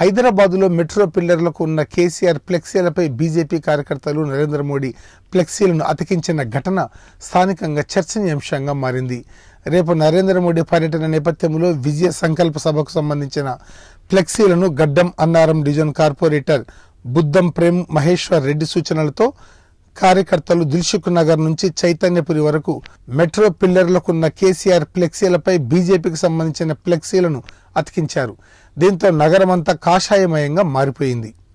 హైదరాబాదులో మెట్రో పిల్లర్లకు ఉన్న కేసీఆర్ ఫ్లెక్సీలపై బీజేపీ కార్యకర్తలు నరేంద్ర మోడీ ఫ్లెక్సీలను అతికించిన ఘటన స్థానికంగా చర్చనీయాంశంగా మారింది రేపు నరేంద్ర మోడీ పర్యటన నేపథ్యంలో విజయ సంకల్ప సభకు సంబంధించిన ఫ్లెక్సీలను Gaddiannaram division corporator Buddham Prem Maheshwar Reddy సూచనలతో కార్యకర్తలు దిల్సుఖ్ నగర్ నుంచి చైతన్యపురి వరకు మెట్రో ఉన్న కేసీఆర్ ఫ్లెక్సీలపై బీజేపీకి సంబంధించిన ఫ్లెక్సీలను అతికించారు దీంతో నగరమంతా కాషాయమయంగా మారిపోయింది